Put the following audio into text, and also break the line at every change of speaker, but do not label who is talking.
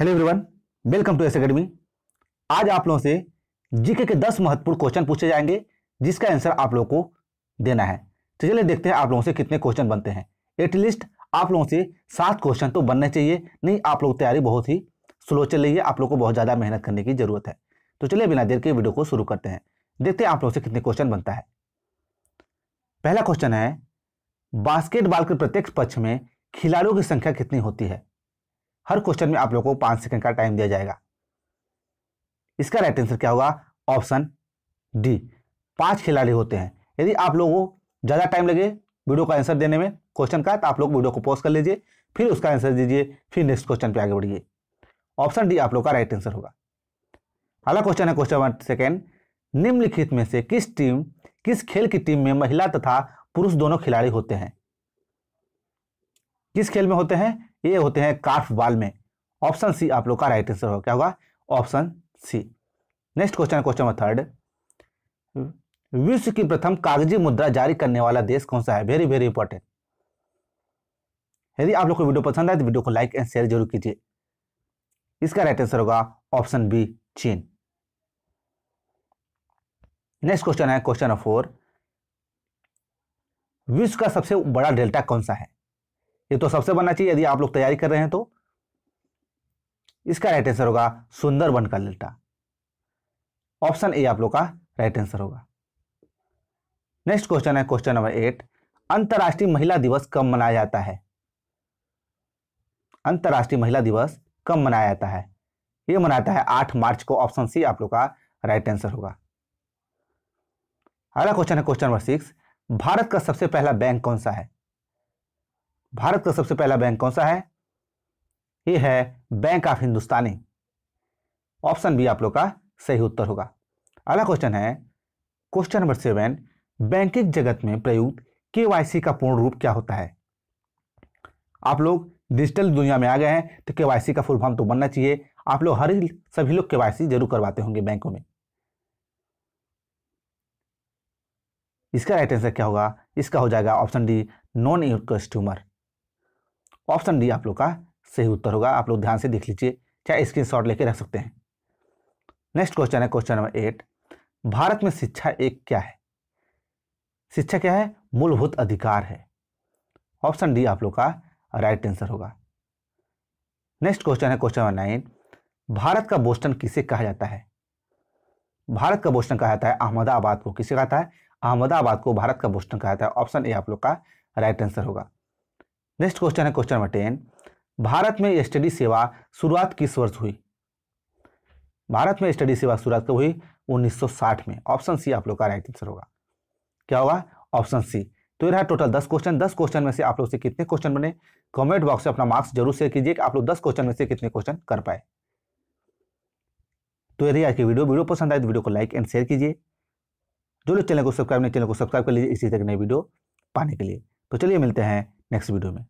hello everyone welcome to S academy आज आप लोगों से जीके के 10 महत्वपूर्ण क्वेश्चन पूछे जाएंगे जिसका आंसर आप लोगों को देना है तो चलिए देखते हैं आप लोगों से कितने क्वेश्चन बनते हैं एटलीस्ट आप लोगों से सात क्वेश्चन तो बनने चाहिए नहीं आप लोग तैयारी बहुत ही स्लो चल रही है आप लोग को बहुत ज़्यादा मेहनत करने की ज़रूरत है तो चलिए बिना देर के वीडियो को शुरू करते हैं देखते हैं आप लोगों से कितने क्वेश्चन बनता है पहला क्वेश्चन है बास्केटबॉल के प्रत्यक्ष पक्ष में खिलाड़ियों की संख्या कितनी होती है हर क्वेश्चन में आप लोगों को पांच सेकंड का टाइम दिया जाएगा इसका राइट आंसर क्या होगा ऑप्शन डी पांच खिलाड़ी होते हैं यदि आप लोगों को ज़्यादा टाइम लगे वीडियो का आंसर देने में क्वेश्चन का तो आप लोग वीडियो को पॉज कर लीजिए फिर उसका आंसर दीजिए फिर नेक्स्ट क्वेश्चन पे आगे बढ़िए ऑप्शन डी आप लोग का राइट आंसर होगा अगला क्वेश्चन है क्वेश्चन वन सेकेंड निम्नलिखित में से किस टीम किस खेल की टीम में महिला तथा पुरुष दोनों खिलाड़ी होते हैं किस खेल में होते हैं ये होते हैं काफ बाल में ऑप्शन सी आप लोग का राइट आंसर होगा क्या होगा option C next question question number third विश्व की प्रथम कागजी मुद्रा जारी करने वाला देश कौन सा है वेरी वेरी इंपॉर्टेंट यदि आप लोग को वीडियो पसंद आए तो वीडियो को लाइक एंड शेयर जरूर कीजिए इसका राइट आंसर होगा ऑप्शन बी चीन नेक्स्ट क्वेश्चन है क्वेश्चन नंबर फोर विश्व का सबसे बड़ा डेल्टा कौन सा है ये तो सबसे बनना चाहिए यदि आप लोग तैयारी कर रहे हैं तो इसका राइट आंसर होगा सुंदरबन का डेल्टा ऑप्शन ए आप लोग का राइट आंसर होगा नेक्स्ट क्वेश्चन है क्वेश्चन नंबर एट अंतर्राष्ट्रीय महिला दिवस कब मनाया जाता है अंतर्राष्ट्रीय महिला दिवस कब मनाया जाता है ये मनाता है आठ मार्च को ऑप्शन सी आप लोग का राइट आंसर होगा अगला क्वेश्चन है क्वेश्चन नंबर सिक्स भारत का सबसे पहला बैंक कौन सा है भारत का सबसे पहला बैंक कौन सा है ये है bank of Hindustani option B आप लोग का सही उत्तर होगा अगला क्वेश्चन है क्वेश्चन नंबर सेवन बैंकिंग जगत में प्रयुक्त केवाईसी का पूर्ण रूप क्या होता है आप लोग डिजिटल दुनिया में आ गए हैं तो केवाईसी का फुल फॉर्म तो बनना चाहिए आप लोग हर सभी लोग केवाईसी जरूर करवाते होंगे बैंकों में इसका राइट आंसर क्या होगा इसका हो जाएगा option D know your customer option D आप लोग का सही उत्तर होगा आप लोग ध्यान से देख लीजिए चाहे स्क्रीन शॉट लेके रख सकते हैं नेक्स्ट क्वेश्चन है क्वेश्चन नंबर एट भारत में शिक्षा एक क्या है शिक्षा क्या है मूलभूत अधिकार है ऑप्शन डी आप लोग का राइट आंसर होगा नेक्स्ट क्वेश्चन है क्वेश्चन नंबर नाइन भारत का बोस्टन किसे कहा जाता है भारत का बोस्टन कहा जाता है अहमदाबाद को किसे कहता है अहमदाबाद को भारत का बोस्टन कहा जाता है ऑप्शन ए आप लोग का राइट आंसर होगा नेक्स्ट क्वेश्चन है क्वेश्चन नंबर टेन भारत में स्टडी सेवा शुरुआत किस वर्ष हुई भारत में स्टडी सेवा शुरुआत कब हुई 1960 में ऑप्शन सी आप लोग का राइट आंसर होगा क्या होगा ऑप्शन सी तो ये रहा टोटल दस क्वेश्चन दस क्वेश्चन में से आप लोग से कितने क्वेश्चन बने कमेंट बॉक्स में अपना मार्क्स जरूर शेयर कीजिए कि आप लोग दस क्वेश्चन में से कितने क्वेश्चन कर पाए तो यदि आज की वीडियो वीडियो पसंद आए तो वीडियो को लाइक एंड शेयर कीजिए जो लोग चैनल को सब्सक्राइब नहीं चैनल को सब्सक्राइब कर लीजिए इसी तरह नई वीडियो पाने के लिए तो चलिए मिलते हैं नेक्स्ट वीडियो में